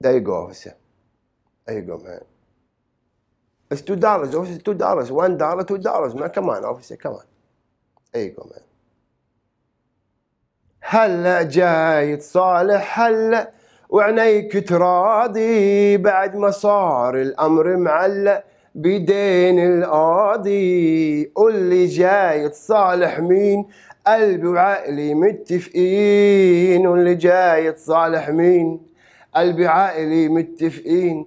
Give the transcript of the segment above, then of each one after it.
There you go, officer. There you go, man. It's two dollars, officer. Two dollars, one dollar, two dollars, man. Come on, officer. Come on. There you go, man. هلا جاي تصالح هلا وعينيك تراضي بعد ما صار الامر معلق بيدين القاضي واللي جاي تصالح مين قلبي وعقلي متفقين واللي جاي تصالح مين قلبي عائلي متفقين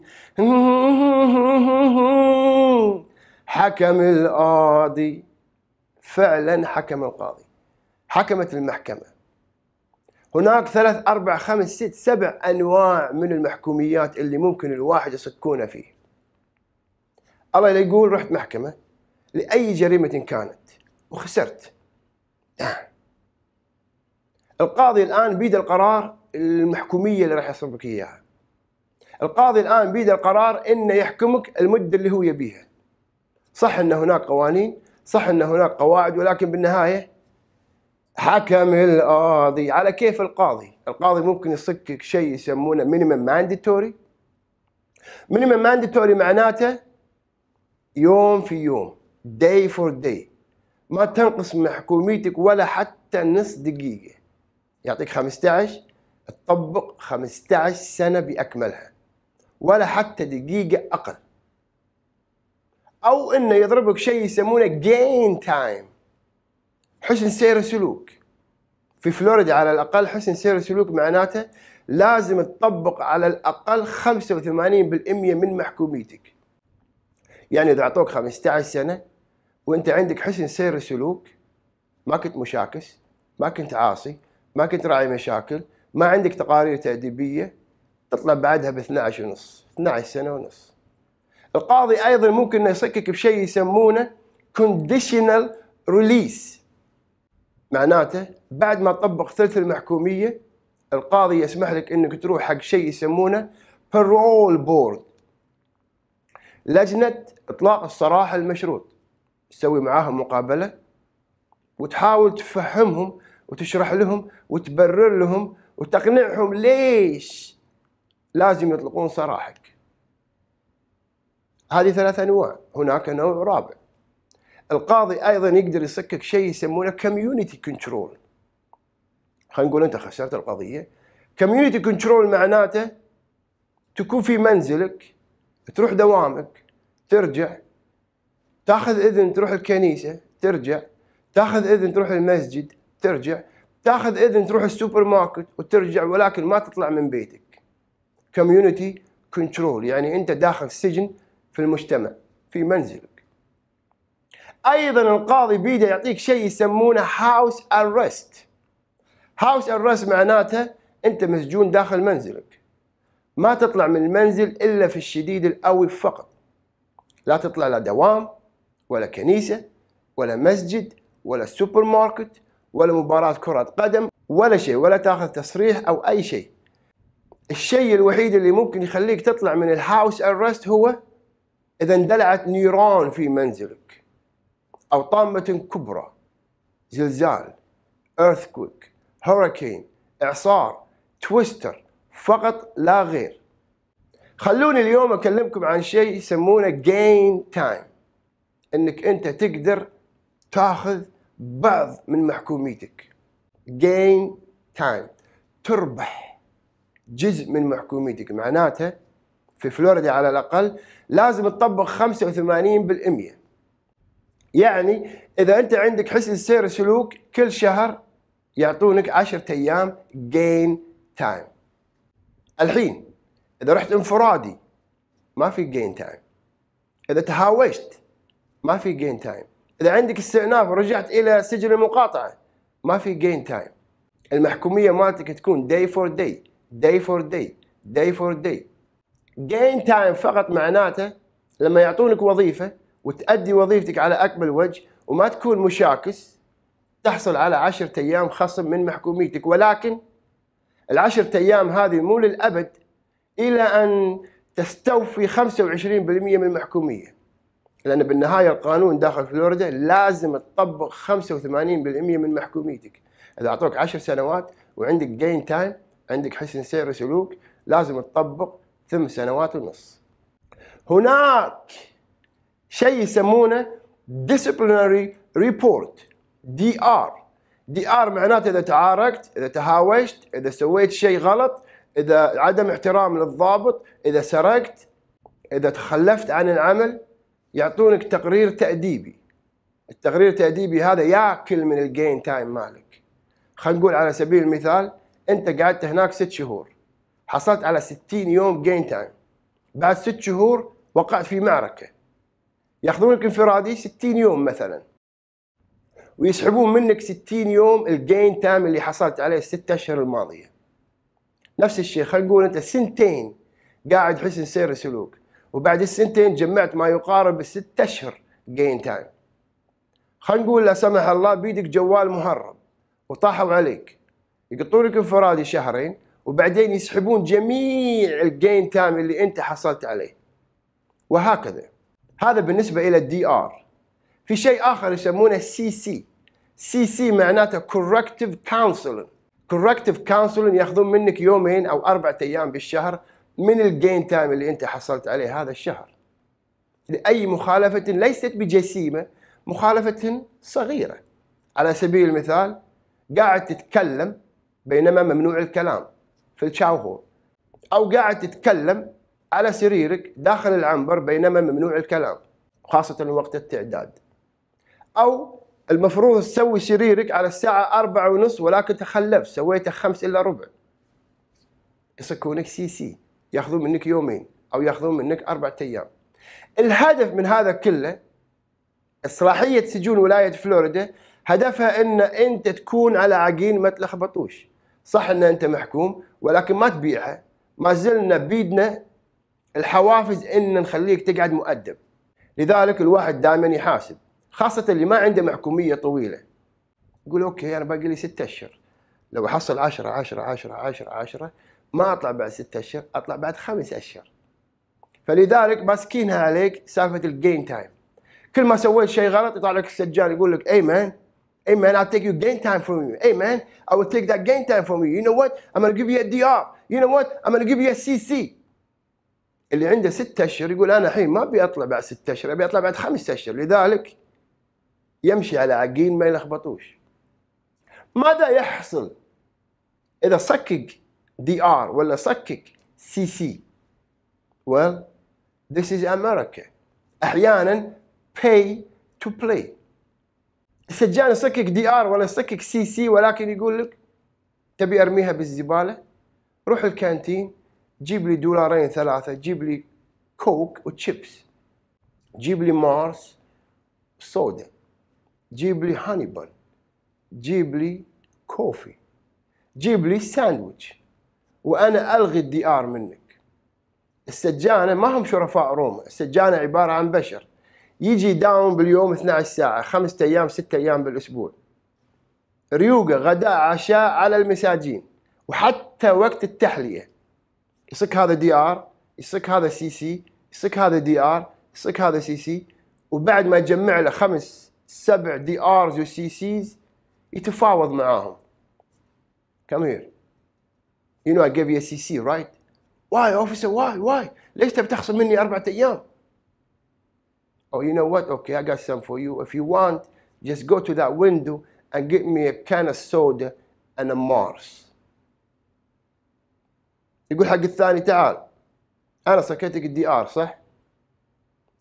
حكم القاضي فعلا حكم القاضي حكمت المحكمة هناك ثلاث أربع خمس ست سبع أنواع من المحكوميات اللي ممكن الواحد يصكونه فيه الله يقول رحت محكمة لأي جريمة كانت وخسرت آه. القاضي الآن بيد القرار المحكوميه اللي راح يصرف لك اياها. القاضي الان بيده القرار انه يحكمك المده اللي هو يبيها. صح ان هناك قوانين، صح ان هناك قواعد ولكن بالنهايه حكم القاضي على كيف القاضي، القاضي ممكن يصكك شيء يسمونه مينيمم مانديتوري. مينيمم مانديتوري معناته يوم في يوم، داي فور داي. ما تنقص محكوميتك ولا حتى نص دقيقه. يعطيك 15 تطبق 15 سنة بأكملها ولا حتى دقيقة أقل أو إنه يضربك شيء يسمونه جين تايم حسن سير سلوك في فلوريدا على الأقل حسن سير سلوك معناته لازم تطبق على الأقل 85% من محكوميتك يعني إذا أعطوك 15 سنة وأنت عندك حسن سير سلوك ما كنت مشاكس ما كنت عاصي ما كنت راعي مشاكل ما عندك تقارير تأديبية تطلع بعدها ب 12 ونص 12 سنة ونص القاضي أيضا ممكن يصكك بشيء يسمونه conditional release معناته بعد ما تطبق ثلث المحكومية القاضي يسمح لك انك تروح حق شيء يسمونه parole board لجنة اطلاق الصراحة المشروط تسوي معاهم مقابلة وتحاول تفهمهم وتشرح لهم وتبرر لهم وتقنعهم ليش لازم يطلقون سراحك هذه ثلاث انواع هناك نوع رابع القاضي ايضا يقدر يسكك شيء يسمونه كوميونتي كنترول خلينا نقول انت خسرت القضيه كوميونتي كنترول معناته تكون في منزلك تروح دوامك ترجع تاخذ اذن تروح الكنيسه ترجع تاخذ اذن تروح المسجد ترجع تاخذ اذن تروح السوبر ماركت وترجع ولكن ما تطلع من بيتك كوميونتي كنترول يعني انت داخل سجن في المجتمع في منزلك ايضا القاضي بيده يعطيك شيء يسمونه هاوس ارست هاوس ارست معناته انت مسجون داخل منزلك ما تطلع من المنزل الا في الشديد القوي فقط لا تطلع لا دوام ولا كنيسه ولا مسجد ولا سوبر ماركت ولا مباراة كرة قدم ولا شيء ولا تاخذ تصريح أو أي شيء الشيء الوحيد اللي ممكن يخليك تطلع من الهاوس أرست هو إذا اندلعت نيران في منزلك أو طامة كبرى زلزال ايرثكويك هوريكين إعصار تويستر فقط لا غير خلوني اليوم أكلمكم عن شيء يسمونه جين تايم انك انت تقدر تاخذ بعض من محكوميتك gain time تربح جزء من محكوميتك معناته في فلوريدا على الأقل لازم تطبق 85% يعني إذا أنت عندك حسن سير سلوك كل شهر يعطونك 10 أيام gain time الحين إذا رحت انفرادي ما في gain time إذا تهاوشت ما في gain time اذا عندك استئناف ورجعت الى سجن المقاطعه ما في جين تايم المحكوميه مالتك تكون داي فور داي داي فور داي داي فور داي جين تايم فقط معناته لما يعطونك وظيفه وتؤدي وظيفتك على اكمل وجه وما تكون مشاكس تحصل على 10 ايام خصم من محكوميتك ولكن العشرة ايام هذه مو للابد الى ان تستوفي 25% من المحكوميه لأن بالنهاية القانون داخل فلوريدا لازم تطبق 85% من محكوميتك إذا أعطوك 10 سنوات وعندك جين تايم عندك حسن سير وسلوك لازم تطبق ثم سنوات ونص هناك شيء يسمونه disciplinary report دي ار دي ار معناته اذا تعاركت اذا تهاوشت اذا سويت شيء غلط اذا عدم احترام للضابط اذا سرقت اذا تخلفت عن العمل يعطونك تقرير تاديبي التقرير التاديبي هذا ياكل من الجين تايم مالك خلينا نقول على سبيل المثال انت قعدت هناك ست شهور حصلت على 60 يوم جين تايم بعد ست شهور وقعت في معركه ياخذونك انفرادي 60 يوم مثلا ويسحبون منك 60 يوم الجين تايم اللي حصلت عليه الست اشهر الماضيه نفس الشيء خلينا نقول انت سنتين قاعد حسن سير سلوك وبعد السنتين جمعت ما يقارب ستة أشهر جين تايم خلينا نقول لا سمح الله بيدك جوال مهرب وطاحوا عليك يقطون لك انفرادي شهرين وبعدين يسحبون جميع الجين تايم اللي انت حصلت عليه وهكذا هذا بالنسبه الى الدي ار في شيء اخر يسمونه سي سي سي سي معناته corrective counseling corrective counseling ياخذون منك يومين او اربعة ايام بالشهر من الجين تايم اللي انت حصلت عليه هذا الشهر لاي مخالفه ليست بجسيمه مخالفه صغيره على سبيل المثال قاعد تتكلم بينما ممنوع الكلام في الشاوهو او قاعد تتكلم على سريرك داخل العنبر بينما ممنوع الكلام خاصه وقت التعداد او المفروض تسوي سريرك على الساعة أربعة ونص ولكن تخلفت سويته خمس إلا ربع يصكونك سي سي ياخذون منك يومين او ياخذون منك اربعة ايام الهدف من هذا كله اصلاحيه سجون ولايه فلوريدا هدفها ان انت تكون على عقين ما تلخبطوش صح ان انت محكوم ولكن ما تبيعها ما زلنا بيدنا الحوافز ان نخليك تقعد مؤدب لذلك الواحد دائما يحاسب خاصه اللي ما عنده محكوميه طويله يقول اوكي انا باقي لي ستة اشهر لو احصل 10 10 10 10 10 ما اطلع بعد ستة اشهر اطلع بعد خمس اشهر فلذلك ماسكينها عليك سالفه الجين تايم كل ما سويت شيء غلط يطلع لك السجان يقول لك اي مان اي مان I'll take your game time from you. اي مان I will take that game time from you. You know what? I'm gonna give you a DR. You know what? I'm gonna give you a CC. اللي عنده ستة اشهر يقول انا الحين ما ابي اطلع بعد ستة اشهر ابي اطلع بعد خمسة اشهر لذلك يمشي على عقين ما يلخبطوش. ماذا يحصل اذا صكك دي ار ولا سكك سي سي well this is America احيانا pay to play السجان يسكك دي ار ولا يسكك سي سي ولكن يقول لك تبي ارميها بالزباله روح الكانتين جيب لي دولارين ثلاثه جيب لي كوك وتشيبس جيب لي مارس صودا جيب لي هاني بن جيب لي كوفي جيب لي ساندويتش وانا الغي الدي ار منك السجانه ما هم شرفاء روما السجانه عباره عن بشر يجي داوم باليوم 12 ساعه خمسة ايام ستة ايام بالاسبوع ريوقه غداء عشاء على المساجين وحتى وقت التحليه يصك هذا دي ار يصك هذا سي سي يصك هذا دي ار يصك هذا سي سي وبعد ما يجمع له خمس سبع دي ارز وسي سيز يتفاوض معاهم كم هير You know I gave you a CC, right? Why, officer? Why? Why? ليش تبي تخصم مني أربعة أيام؟ Oh, you know what? Okay, I got some for you. If you want, just go to that window and get me a can of soda and a Mars. يقول حق الثاني تعال أنا سكتك الدي آر صح؟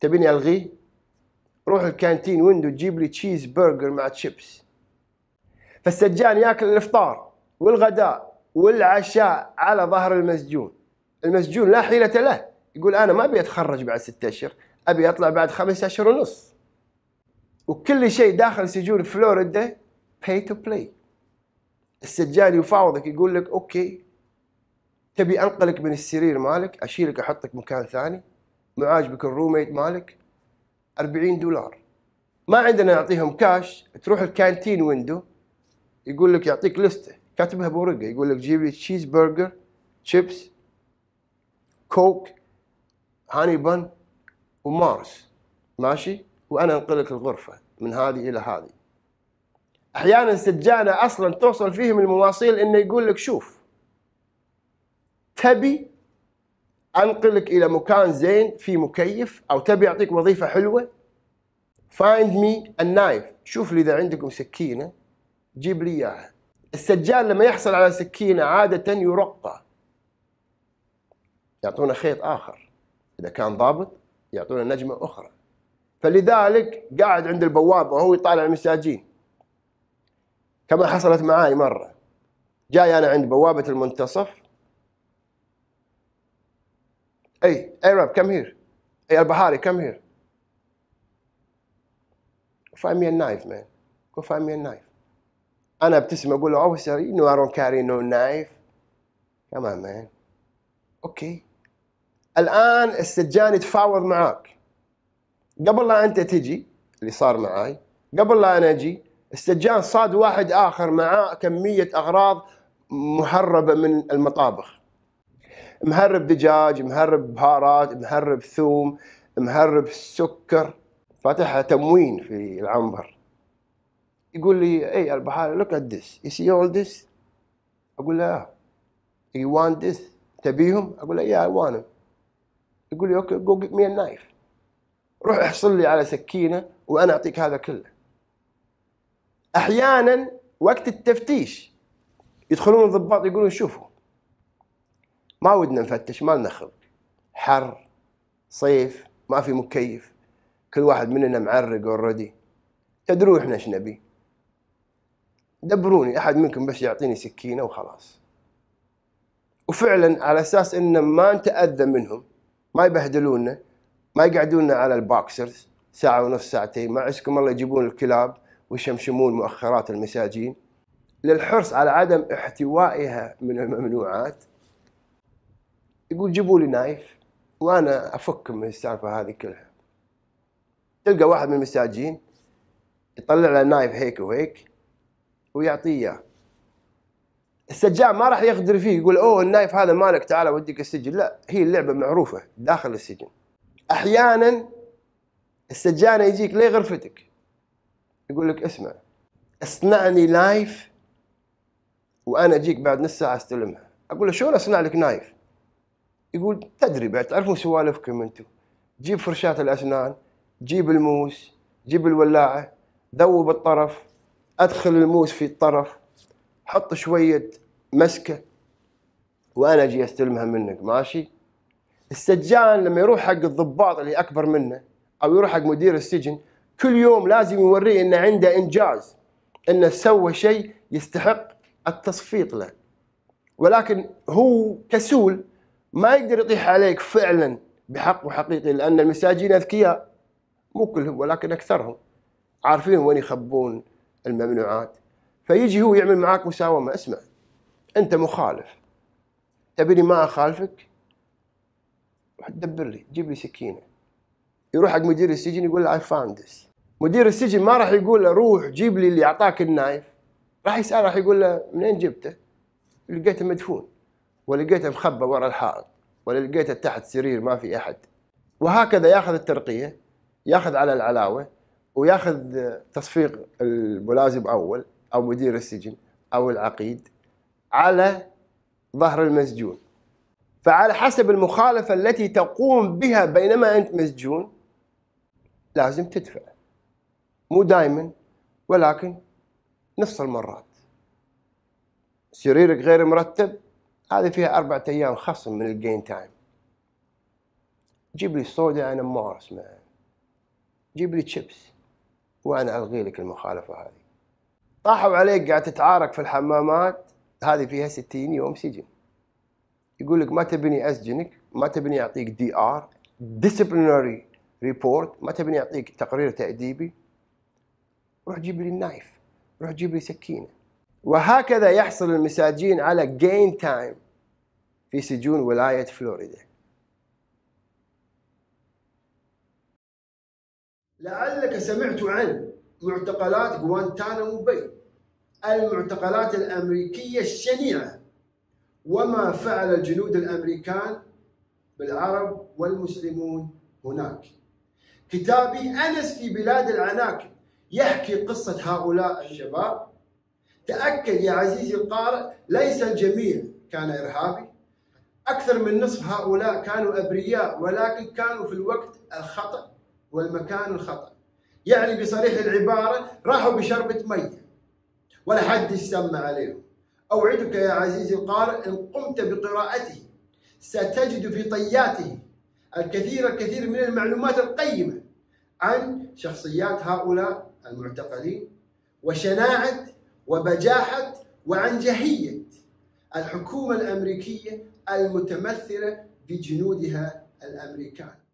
تبيني ألغيه؟ روح الكانتين ويندو جيب لي تشيز برجر مع تشيبس. فالسجان ياكل الإفطار والغداء والعشاء على ظهر المسجون المسجون لا حيلة له يقول أنا ما أبي أتخرج بعد ستة أشهر أبي أطلع بعد خمسة أشهر ونص وكل شيء داخل سجون فلوريدا pay to play السجان يفاوضك يقول لك أوكي تبي أنقلك من السرير مالك أشيلك أحطك مكان ثاني معاجبك الروميت مالك 40 دولار ما عندنا نعطيهم كاش تروح الكانتين ويندو يقول لك يعطيك لسته كاتبها بورقه يقول لك جيب لي تشيز برجر شيبس كوك هاني بن ومارس ماشي وانا انقلك الغرفه من هذه الى هذه احيانا سجانه اصلا توصل فيهم المواصيل انه يقول لك شوف تبي انقلك الى مكان زين في مكيف او تبي اعطيك وظيفه حلوه فايند مي النايف شوف لي اذا عندكم سكينه جيب لي اياها السجان لما يحصل على سكينة عادة يرقى يعطونا خيط آخر إذا كان ضابط يعطونا نجمة أخرى فلذلك قاعد عند البوابة وهو يطالع المساجين كما حصلت معاي مرة جاي أنا عند بوابة المنتصف أي أرب كم هير أي البحاري كم هير Find me a knife man go find me a knife انا ابتسم اقول له اوفيسر يو نو اي كاري نو نايف كمان مان اوكي الان السجان يتفاوض معاك قبل لا انت تجي اللي صار معاي قبل لا انا اجي السجان صاد واحد اخر معاه كميه اغراض مهربه من المطابخ مهرب دجاج مهرب بهارات مهرب ثوم مهرب سكر فتح تموين في العنبر يقول لي اي البحار لوك ات ذس يو سي اول ذس اقول له اه يو ذس تبيهم اقول له يا اي وان يقول لي اوكي جو جيت مي نايف روح احصل لي على سكينه وانا اعطيك هذا كله احيانا وقت التفتيش يدخلون الضباط يقولون شوفوا ما ودنا نفتش ما لنا خلق حر صيف ما في مكيف كل واحد مننا معرق اوريدي تدرون احنا ايش نبي دبروني احد منكم بس يعطيني سكينه وخلاص وفعلا على اساس ان ما نتاذى منهم ما يبهدلونا ما يقعدونا على الباكسرز ساعه ونص ساعتين ما عسكم الله يجيبون الكلاب ويشمشمون مؤخرات المساجين للحرص على عدم احتوائها من الممنوعات يقول جيبوا لي نايف وانا افكم من السالفه هذه كلها تلقى واحد من المساجين يطلع له نايف هيك وهيك ويعطيه اياه السجان ما راح يغدر فيه يقول اوه النايف هذا مالك تعال اوديك السجن لا هي اللعبه معروفه داخل السجن احيانا السجان يجيك لي غرفتك يقول لك اسمع اصنعني نايف وانا اجيك بعد نص ساعه استلمها اقول له شلون اصنع لك نايف يقول تدري بعد تعرفون سوالفكم انتم جيب فرشاه الاسنان جيب الموس جيب الولاعه ذوب الطرف أدخل الموس في الطرف حط شوية مسكة وأنا أجي أستلمها منك ماشي السجان لما يروح حق الضباط اللي أكبر منه أو يروح حق مدير السجن كل يوم لازم يوريه أنه عنده إنجاز أنه سوى شيء يستحق التصفيق له ولكن هو كسول ما يقدر يطيح عليك فعلا بحق وحقيقي لأن المساجين أذكياء مو كلهم ولكن أكثرهم عارفين وين يخبون الممنوعات فيجي هو يعمل معاك مساومه اسمع انت مخالف تبيني ما اخالفك روح تدبر لي جيب لي سكينه يروح حق مدير السجن يقول له اي found this. مدير السجن ما راح يقول له روح جيب لي اللي اعطاك النايف راح يسال راح يقول له منين جبته؟ لقيته مدفون ولقيته مخبى ورا الحائط ولا لقيته تحت سرير ما في احد وهكذا ياخذ الترقيه ياخذ على العلاوه وياخذ تصفيق الملازم اول او مدير السجن او العقيد على ظهر المسجون فعلى حسب المخالفه التي تقوم بها بينما انت مسجون لازم تدفع مو دائما ولكن نص المرات سريرك غير مرتب هذه فيها أربعة أيام خصم من الجين تايم جيب لي صودا أنا ما اسمها جيب لي تشيبس وانا الغي لك المخالفه هذه طاحوا عليك قاعد تتعارك في الحمامات هذه فيها 60 يوم سجن يقول لك ما تبني اسجنك ما تبني اعطيك دي ار ديسيبلينري ريبورت ما تبني اعطيك تقرير تاديبي روح جيب لي النايف روح جيب لي سكينه وهكذا يحصل المساجين على جين تايم في سجون ولايه فلوريدا لعلك سمعت عن معتقلات غوانتانامو باي المعتقلات الأمريكية الشنيعة وما فعل الجنود الأمريكان بالعرب والمسلمون هناك كتابي أنس في بلاد العناكب يحكي قصة هؤلاء الشباب تأكد يا عزيزي القارئ ليس الجميع كان إرهابي أكثر من نصف هؤلاء كانوا أبرياء ولكن كانوا في الوقت الخطأ والمكان الخطأ يعني بصريح العبارة راحوا بشربة مية ولا حد يسمى عليهم أوعدك يا عزيزي القارئ إن قمت بقراءته ستجد في طياته الكثير الكثير من المعلومات القيمة عن شخصيات هؤلاء المعتقلين وشناعة وبجاحة وعن جهية الحكومة الأمريكية المتمثلة بجنودها الأمريكان